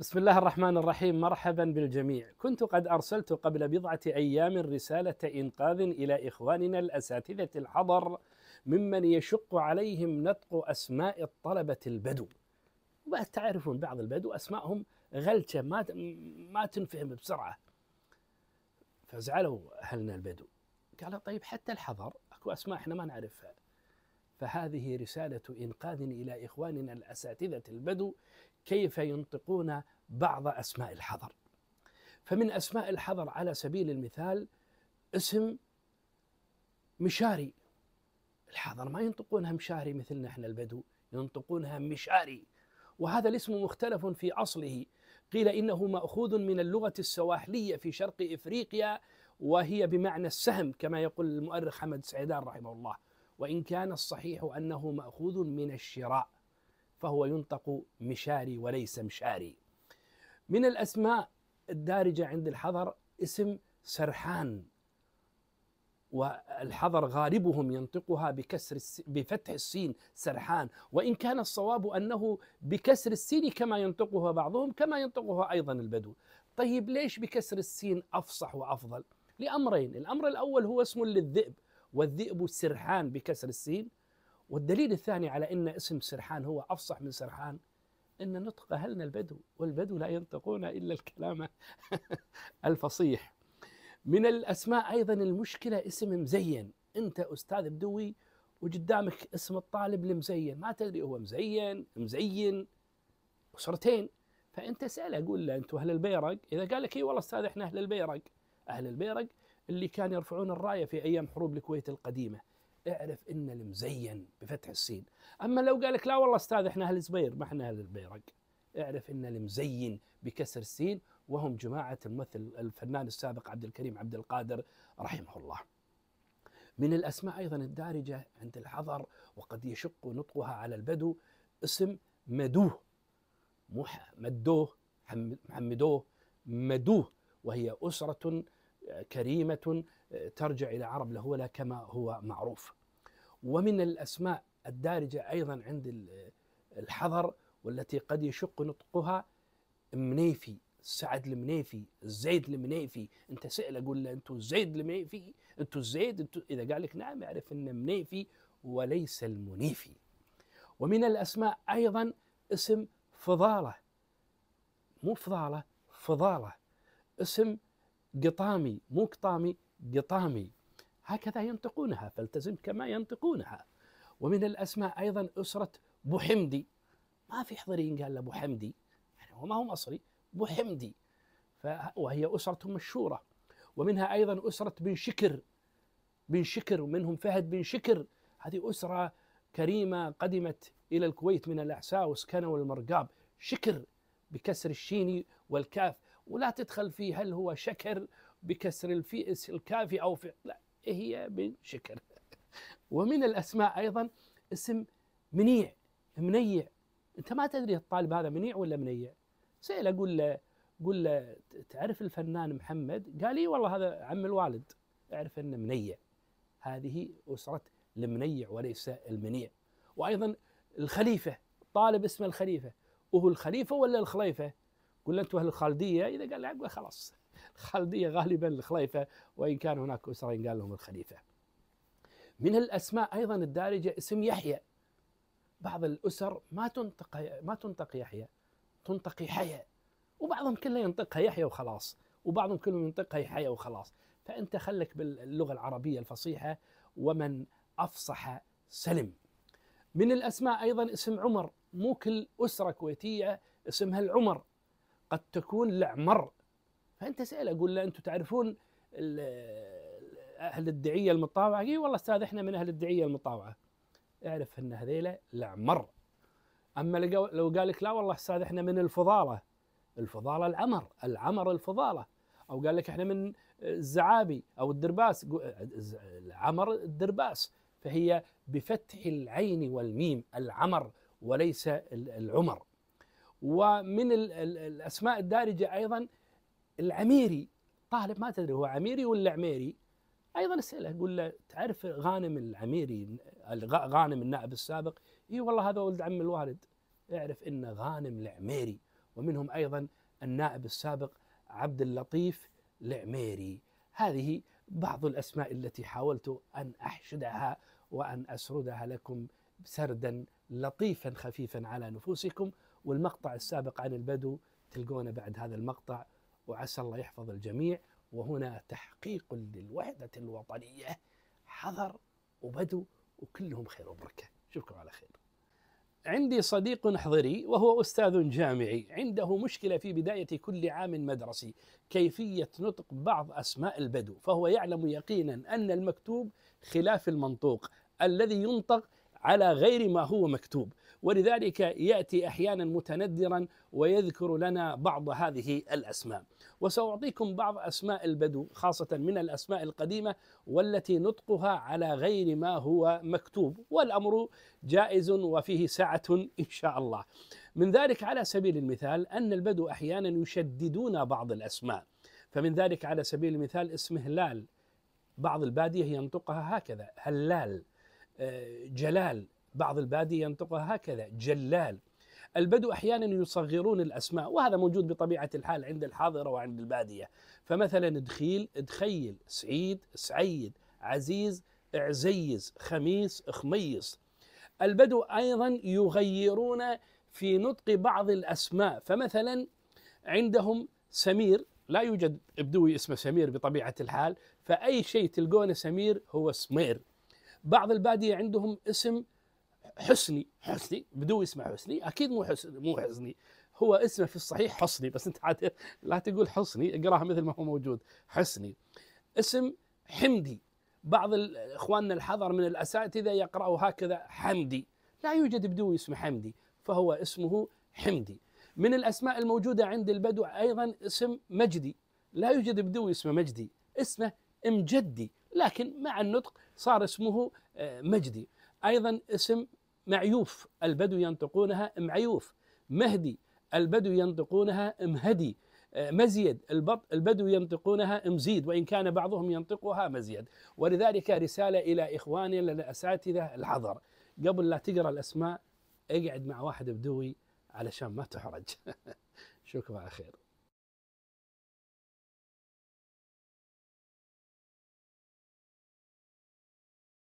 بسم الله الرحمن الرحيم مرحبا بالجميع كنت قد ارسلت قبل بضعه ايام رساله انقاذ الى اخواننا الاساتذه الحضر ممن يشق عليهم نطق اسماء الطلبه البدو تعرفون بعض البدو اسمائهم غلشه ما ما تنفهم بسرعه فزعلوا اهلنا البدو قالوا طيب حتى الحضر اكو اسماء احنا ما نعرفها فهذه رسالة إنقاذ إلى إخواننا الأساتذة البدو كيف ينطقون بعض أسماء الحضر فمن أسماء الحضر على سبيل المثال اسم مشاري الحضر ما ينطقونها مشاري مثلنا احنا البدو ينطقونها مشاري وهذا الاسم مختلف في أصله قيل إنه مأخوذ من اللغة السواحلية في شرق إفريقيا وهي بمعنى السهم كما يقول المؤرخ حمد سعيدان رحمه الله وإن كان الصحيح أنه مأخوذ من الشراء فهو ينطق مشاري وليس مشاري من الأسماء الدارجة عند الحضر اسم سرحان والحضر غالبهم ينطقها بكسر الس... بفتح السين سرحان وإن كان الصواب أنه بكسر السين كما ينطقها بعضهم كما ينطقها أيضا البدو طيب ليش بكسر السين أفصح وأفضل لأمرين الأمر الأول هو اسم للذئب والذئب سرحان بكسر السين والدليل الثاني على أن اسم سرحان هو أفصح من سرحان أن نطق أهلنا البدو والبدو لا ينطقون إلا الكلام الفصيح من الأسماء أيضا المشكلة اسم مزين أنت أستاذ بدوي وقدامك اسم الطالب المزين ما تدري هو مزين مزين أسرتين فأنت سأل أقول له أنتم أهل البيرق إذا قال لك إي والله أستاذ إحنا أهل البيرق أهل البيرق اللي كانوا يرفعون الراية في أيام حروب الكويت القديمة اعرف ان المزين بفتح السين اما لو قال لك لا والله استاذ احنا اهل زبير ما احنا اهل البيرق اعرف ان المزين بكسر السين وهم جماعه الممثل الفنان السابق عبد الكريم عبد القادر رحمه الله من الاسماء ايضا الدارجه عند الحضر وقد يشق نطقها على البدو اسم مدوه مدوه محمدوه مدوه وهي اسره كريمة آه، ترجع إلى عرب لهولة كما هو معروف ومن الأسماء الدارجة أيضا عند آه، الحضر والتي قد يشق نطقها منيفي سعد المنيفي زيد المنيفي انت سئل اقول له انتو زيد المنيفي انتو زيد انتو اذا قال لك نعم اعرف ان منيفي وليس المنيفي ومن الاسماء ايضا اسم فضاله مو فضاله فضاله اسم قطامي مو قطامي قطامي هكذا ينطقونها فالتزم كما ينطقونها ومن الأسماء أيضا أسرة بوحمدي ما في حضري قال له حمدي يعني هو ما هو مصري بوحمدي وهي أسرة مشهورة ومنها أيضا أسرة بن شكر بن شكر ومنهم فهد بن شكر هذه أسرة كريمة قدمت إلى الكويت من الأحساء وسكنوا المرقاب شكر بكسر الشين والكاف ولا تدخل في هل هو شكر بكسر الفي الكافي أو في لا هي من شكر ومن الأسماء أيضا اسم منيع منيع أنت ما تدري الطالب هذا منيع ولا منيع سأل أقول له قل له تعرف الفنان محمد قال لي والله هذا عم الوالد اعرف أنه منيع هذه أسرة المنيع وليس المنيع وأيضا الخليفة طالب اسمه الخليفة وهو الخليفة ولا الخليفة قلنا انتم اهل الخالديه اذا قال لا خلاص الخالديه غالبا الخليفه وان كان هناك اسره ينقال لهم الخليفه. من الاسماء ايضا الدارجه اسم يحيى. بعض الاسر ما تنطق ما تنطق يحيى تنطق يحيى وبعضهم كله ينطقها يحيى وخلاص وبعضهم كلهم ينطقها يحيى وخلاص فانت خلك باللغه العربيه الفصيحه ومن افصح سلم. من الاسماء ايضا اسم عمر مو كل اسره كويتيه اسمها العمر قد تكون لعمر فانت سال اقول له انتم تعرفون اهل الدعيه المطاوعه اي والله استاذ احنا من اهل الدعيه المطاوعه اعرف ان هذيلا لعمر اما لو قال لك لا والله استاذ احنا من الفضاله الفضاله العمر العمر الفضاله او قال لك احنا من الزعابي او الدرباس العمر الدرباس فهي بفتح العين والميم العمر وليس العمر ومن الاسماء الدارجه ايضا العميري طالب ما تدري هو عميري ولا عميري ايضا اساله اقول له تعرف غانم العميري غانم النائب السابق اي والله هذا ولد عم الوالد اعرف ان غانم العميري ومنهم ايضا النائب السابق عبد اللطيف العميري هذه بعض الاسماء التي حاولت ان احشدها وان اسردها لكم سردا لطيفا خفيفا على نفوسكم والمقطع السابق عن البدو تلقونه بعد هذا المقطع وعسى الله يحفظ الجميع وهنا تحقيق للوحدة الوطنية حضر وبدو وكلهم خير وبركة شكرا على خير عندي صديق حضري وهو أستاذ جامعي عنده مشكلة في بداية كل عام مدرسي كيفية نطق بعض أسماء البدو فهو يعلم يقينا أن المكتوب خلاف المنطوق الذي ينطق على غير ما هو مكتوب ولذلك ياتي احيانا متندرا ويذكر لنا بعض هذه الاسماء وساعطيكم بعض اسماء البدو خاصه من الاسماء القديمه والتي نطقها على غير ما هو مكتوب والامر جائز وفيه سعه ان شاء الله من ذلك على سبيل المثال ان البدو احيانا يشددون بعض الاسماء فمن ذلك على سبيل المثال اسم هلال بعض الباديه ينطقها هكذا هلال آه، جلال بعض البادية ينطقها هكذا جلال البدو أحيانا يصغرون الأسماء وهذا موجود بطبيعة الحال عند الحاضرة وعند البادية فمثلا دخيل دخيل سعيد سعيد عزيز عزيز خميس خميص البدو أيضا يغيرون في نطق بعض الأسماء فمثلا عندهم سمير لا يوجد بدوي اسمه سمير بطبيعة الحال فأي شيء تلقونه سمير هو سمير بعض البادية عندهم اسم حسني حسني بدو اسمه حسني اكيد مو حسني مو حسني هو اسمه في الصحيح حسني بس انت عاد لا تقول حسني اقراها مثل ما هو موجود حسني اسم حمدي بعض اخواننا الحضر من الاساتذه يقرأوا هكذا حمدي لا يوجد بدوي اسمه حمدي فهو اسمه حمدي من الاسماء الموجوده عند البدو ايضا اسم مجدي لا يوجد بدوي اسمه مجدي اسمه مجدي لكن مع النطق صار اسمه آه، مجدي ايضا اسم معيوف البدو ينطقونها معيوف مهدي البدو ينطقونها مهدي آه، مزيد البدو ينطقونها مزيد وإن كان بعضهم ينطقها مزيد ولذلك رسالة إلى إخواننا الأساتذة الحضر قبل لا تقرأ الأسماء اقعد مع واحد بدوي علشان ما تحرج شكرا خير